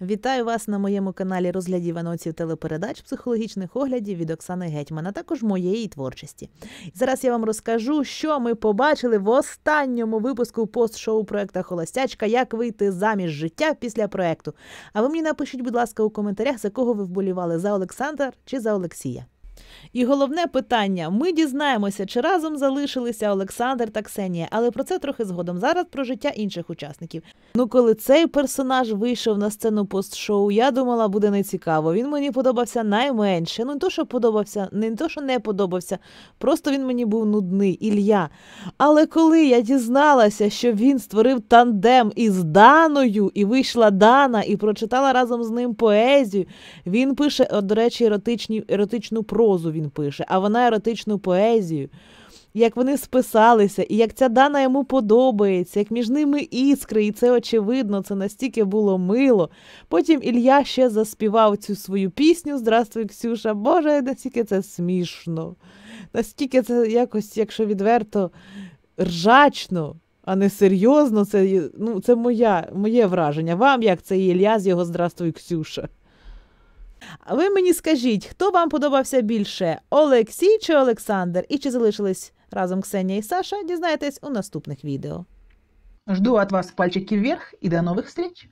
Вітаю вас на моєму каналі розглядів анонсів телепередач, психологічних оглядів від Оксани Гетьмана, також моєї творчості. Зараз я вам розкажу, що ми побачили в останньому випуску пост-шоу проекта Холостячка, як вийти заміж життя після проекту. А ви мені напишіть, будь ласка, у коментарях, за кого ви вболівали за Олександр чи за Олексія. І головне питання: ми дізнаємося, чи разом залишилися Олександр та Ксенія, але про це трохи згодом. Зараз про життя інших учасників. Ну, коли цей персонаж вийшов на сцену постшоу, я думала, буде нецікаво. Він мені подобався найменше. Ну не то, що подобався, не то, що не подобався. Просто він мені був нудний, Ілья. Але коли я дізналася, що він створив тандем із Даною, і вийшла Дана, і прочитала разом з ним поезію, він пише, до речі, еротичні, еротичну про прозу він пише, а вона еротичну поезію. Як вони списалися, і як ця дана йому подобається, як між ними іскри, і це очевидно, це настільки було мило. Потім Ілья ще заспівав цю свою пісню Здравствуй, Ксюша. Боже, настільки це смішно, настільки це якось, якщо відверто, ржачно, а не серйозно, це ну, це моя, моє враження. Вам як це Ілья з його Здравствуй, Ксюша. Ви мені скажіть, хто вам подобався більше Олексій чи Олександр? І чи залишились разом Ксенія і Саша? Дізнаєтесь у наступних відео. Жду от вас пальчики вверх і до нових встреч!